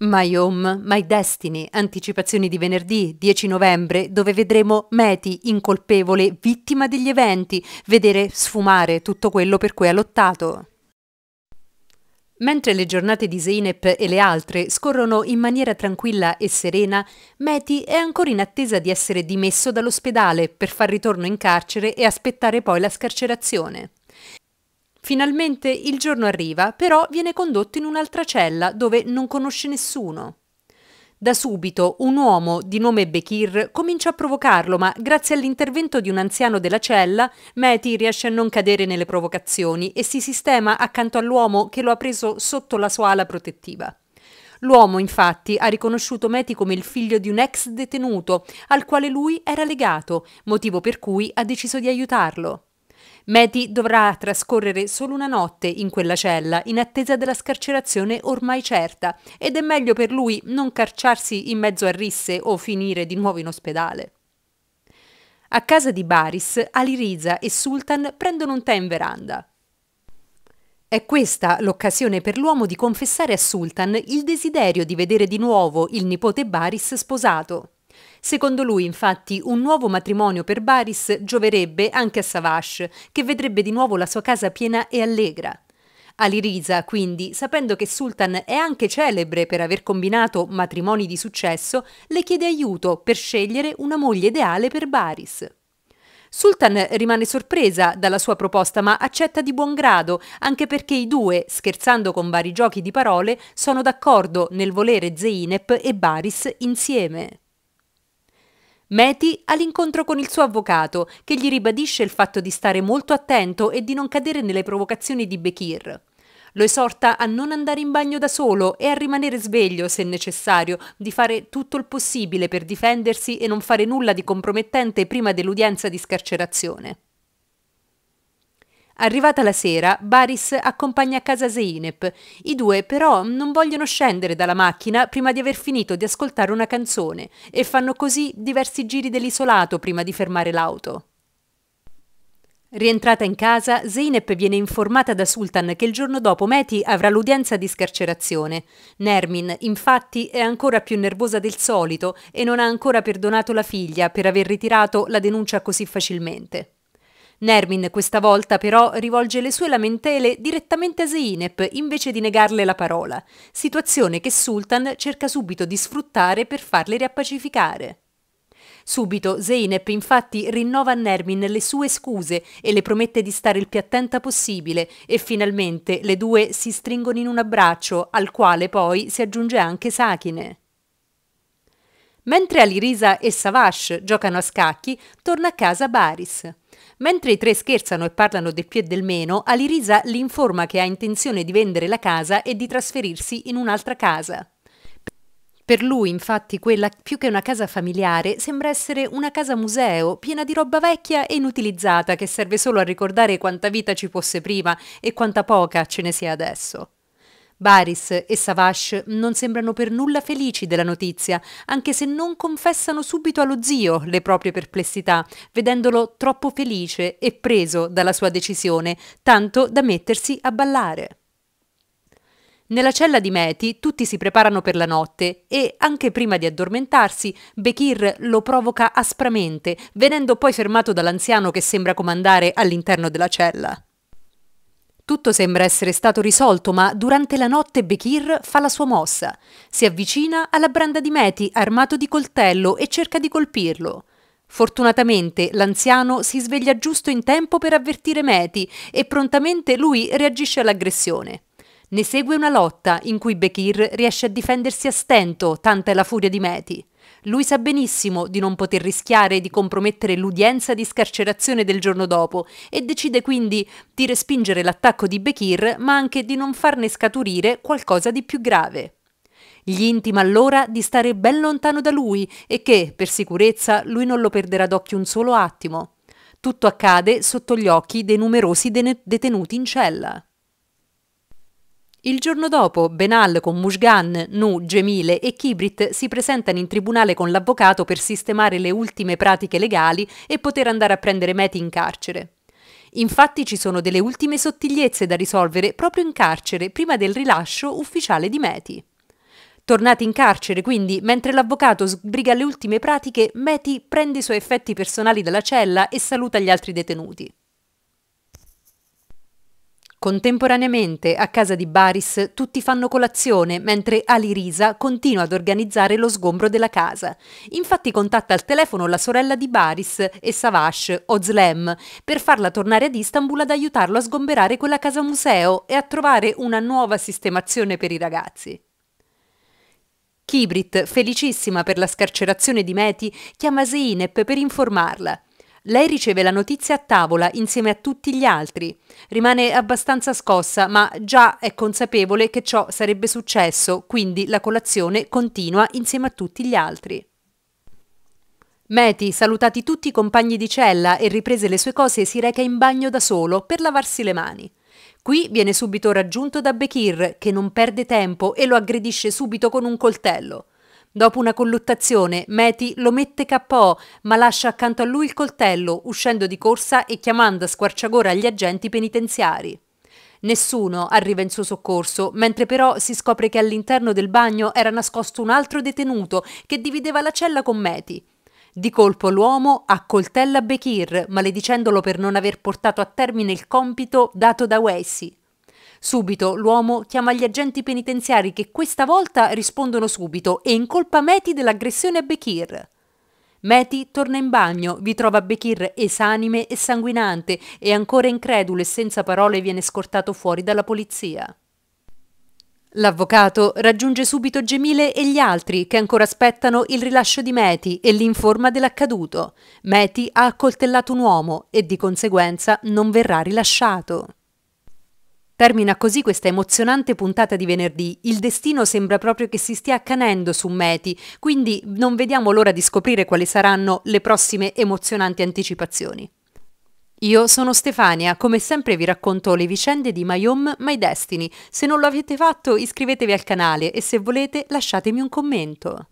My Home, My Destiny, anticipazioni di venerdì 10 novembre, dove vedremo Meti, incolpevole, vittima degli eventi, vedere sfumare tutto quello per cui ha lottato. Mentre le giornate di Zeynep e le altre scorrono in maniera tranquilla e serena, Meti è ancora in attesa di essere dimesso dall'ospedale per far ritorno in carcere e aspettare poi la scarcerazione. Finalmente il giorno arriva, però viene condotto in un'altra cella dove non conosce nessuno. Da subito un uomo di nome Bekir comincia a provocarlo, ma grazie all'intervento di un anziano della cella, Meti riesce a non cadere nelle provocazioni e si sistema accanto all'uomo che lo ha preso sotto la sua ala protettiva. L'uomo, infatti, ha riconosciuto Meti come il figlio di un ex detenuto al quale lui era legato, motivo per cui ha deciso di aiutarlo. Meti dovrà trascorrere solo una notte in quella cella in attesa della scarcerazione ormai certa ed è meglio per lui non carciarsi in mezzo a risse o finire di nuovo in ospedale. A casa di Baris, Aliriza e Sultan prendono un tè in veranda. È questa l'occasione per l'uomo di confessare a Sultan il desiderio di vedere di nuovo il nipote Baris sposato. Secondo lui, infatti, un nuovo matrimonio per Baris gioverebbe anche a Savash, che vedrebbe di nuovo la sua casa piena e allegra. Ali quindi, sapendo che Sultan è anche celebre per aver combinato matrimoni di successo, le chiede aiuto per scegliere una moglie ideale per Baris. Sultan rimane sorpresa dalla sua proposta ma accetta di buon grado, anche perché i due, scherzando con vari giochi di parole, sono d'accordo nel volere Zeynep e Baris insieme. Meti ha l'incontro con il suo avvocato, che gli ribadisce il fatto di stare molto attento e di non cadere nelle provocazioni di Bekir. Lo esorta a non andare in bagno da solo e a rimanere sveglio, se necessario, di fare tutto il possibile per difendersi e non fare nulla di compromettente prima dell'udienza di scarcerazione. Arrivata la sera, Baris accompagna a casa Zeinep. I due però non vogliono scendere dalla macchina prima di aver finito di ascoltare una canzone e fanno così diversi giri dell'isolato prima di fermare l'auto. Rientrata in casa, Zeynep viene informata da Sultan che il giorno dopo Meti avrà l'udienza di scarcerazione. Nermin, infatti, è ancora più nervosa del solito e non ha ancora perdonato la figlia per aver ritirato la denuncia così facilmente. Nermin questa volta però rivolge le sue lamentele direttamente a Zeinep invece di negarle la parola, situazione che Sultan cerca subito di sfruttare per farle riappacificare. Subito Zeinep infatti rinnova a Nermin le sue scuse e le promette di stare il più attenta possibile e finalmente le due si stringono in un abbraccio al quale poi si aggiunge anche Sakine. Mentre Alirisa e Savash giocano a scacchi, torna a casa Baris. Mentre i tre scherzano e parlano del più e del meno, Alirisa li informa che ha intenzione di vendere la casa e di trasferirsi in un'altra casa. Per lui, infatti, quella più che una casa familiare sembra essere una casa museo, piena di roba vecchia e inutilizzata che serve solo a ricordare quanta vita ci fosse prima e quanta poca ce ne sia adesso. Baris e Savash non sembrano per nulla felici della notizia, anche se non confessano subito allo zio le proprie perplessità, vedendolo troppo felice e preso dalla sua decisione, tanto da mettersi a ballare. Nella cella di Meti tutti si preparano per la notte e, anche prima di addormentarsi, Bekir lo provoca aspramente, venendo poi fermato dall'anziano che sembra comandare all'interno della cella. Tutto sembra essere stato risolto, ma durante la notte Bekir fa la sua mossa. Si avvicina alla branda di Meti, armato di coltello, e cerca di colpirlo. Fortunatamente l'anziano si sveglia giusto in tempo per avvertire Meti e prontamente lui reagisce all'aggressione. Ne segue una lotta in cui Bekir riesce a difendersi a stento, tanta è la furia di Meti. Lui sa benissimo di non poter rischiare di compromettere l'udienza di scarcerazione del giorno dopo e decide quindi di respingere l'attacco di Bekir, ma anche di non farne scaturire qualcosa di più grave. Gli intima allora di stare ben lontano da lui e che, per sicurezza, lui non lo perderà d'occhio un solo attimo. Tutto accade sotto gli occhi dei numerosi detenuti in cella. Il giorno dopo, Benal con Mushgan, Nu, Gemile e Kibrit si presentano in tribunale con l'avvocato per sistemare le ultime pratiche legali e poter andare a prendere Meti in carcere. Infatti ci sono delle ultime sottigliezze da risolvere proprio in carcere prima del rilascio ufficiale di Meti. Tornati in carcere, quindi, mentre l'avvocato sbriga le ultime pratiche, Meti prende i suoi effetti personali dalla cella e saluta gli altri detenuti. Contemporaneamente a casa di Baris tutti fanno colazione mentre Ali Risa continua ad organizzare lo sgombro della casa. Infatti contatta al telefono la sorella di Baris e Savash, Ozlem, per farla tornare ad Istanbul ad aiutarlo a sgomberare quella casa museo e a trovare una nuova sistemazione per i ragazzi. Kibrit, felicissima per la scarcerazione di Meti, chiama Zeinep per informarla. Lei riceve la notizia a tavola insieme a tutti gli altri. Rimane abbastanza scossa, ma già è consapevole che ciò sarebbe successo, quindi la colazione continua insieme a tutti gli altri. Meti, salutati tutti i compagni di cella e riprese le sue cose, si reca in bagno da solo per lavarsi le mani. Qui viene subito raggiunto da Bekir, che non perde tempo e lo aggredisce subito con un coltello. Dopo una colluttazione, Meti lo mette KO, ma lascia accanto a lui il coltello, uscendo di corsa e chiamando a squarciagora gli agenti penitenziari. Nessuno arriva in suo soccorso, mentre però si scopre che all'interno del bagno era nascosto un altro detenuto che divideva la cella con Meti. Di colpo l'uomo accoltella Bekir, maledicendolo per non aver portato a termine il compito dato da Weissy. Subito l'uomo chiama gli agenti penitenziari che questa volta rispondono subito e incolpa Meti dell'aggressione a Bekir. Meti torna in bagno, vi trova Bekir esanime e sanguinante e ancora incredulo e senza parole viene scortato fuori dalla polizia. L'avvocato raggiunge subito Gemile e gli altri che ancora aspettano il rilascio di Meti e li informa dell'accaduto. Meti ha accoltellato un uomo e di conseguenza non verrà rilasciato. Termina così questa emozionante puntata di venerdì. Il destino sembra proprio che si stia accanendo su Meti, quindi non vediamo l'ora di scoprire quali saranno le prossime emozionanti anticipazioni. Io sono Stefania, come sempre vi racconto le vicende di My Home, My Destiny. Se non lo avete fatto iscrivetevi al canale e se volete lasciatemi un commento.